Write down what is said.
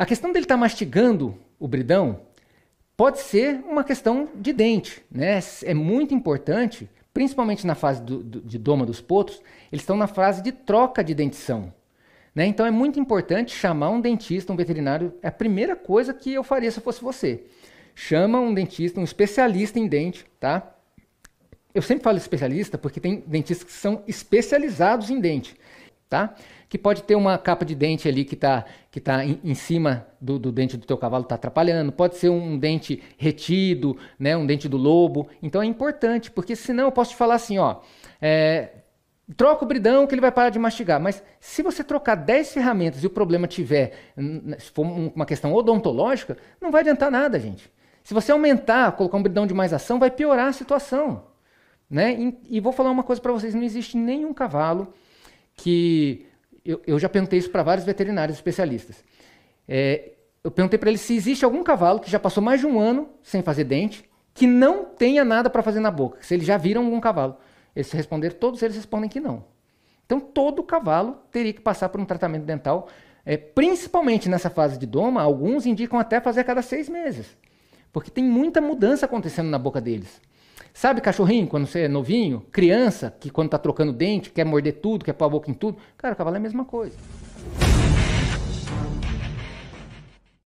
A questão dele estar tá mastigando o bridão pode ser uma questão de dente, né? É muito importante, principalmente na fase do, do, de doma dos potros, eles estão na fase de troca de dentição. Né? Então é muito importante chamar um dentista, um veterinário. É a primeira coisa que eu faria se eu fosse você. Chama um dentista, um especialista em dente, tá? Eu sempre falo especialista porque tem dentistas que são especializados em dente tá? Que pode ter uma capa de dente ali que está que tá em, em cima do, do, dente do teu cavalo, está atrapalhando. Pode ser um dente retido, né? Um dente do lobo. Então é importante, porque senão eu posso te falar assim, ó... É, troca o bridão que ele vai parar de mastigar. Mas se você trocar 10 ferramentas e o problema tiver, se for uma questão odontológica, não vai adiantar nada, gente. Se você aumentar, colocar um bridão de mais ação, vai piorar a situação. Né? E, e vou falar uma coisa para vocês: não existe nenhum cavalo que eu, eu já perguntei isso para vários veterinários especialistas. É, eu perguntei para ele se existe algum cavalo que já passou mais de um ano sem fazer dente, que não tenha nada para fazer na boca, se eles já viram algum cavalo. Eles responderam, todos eles respondem que não. Então todo cavalo teria que passar por um tratamento dental, é, principalmente nessa fase de doma, alguns indicam até fazer a cada seis meses, porque tem muita mudança acontecendo na boca deles. Sabe cachorrinho, quando você é novinho, criança, que quando tá trocando dente, quer morder tudo, quer pôr a boca em tudo? Cara, o cavalo é a mesma coisa.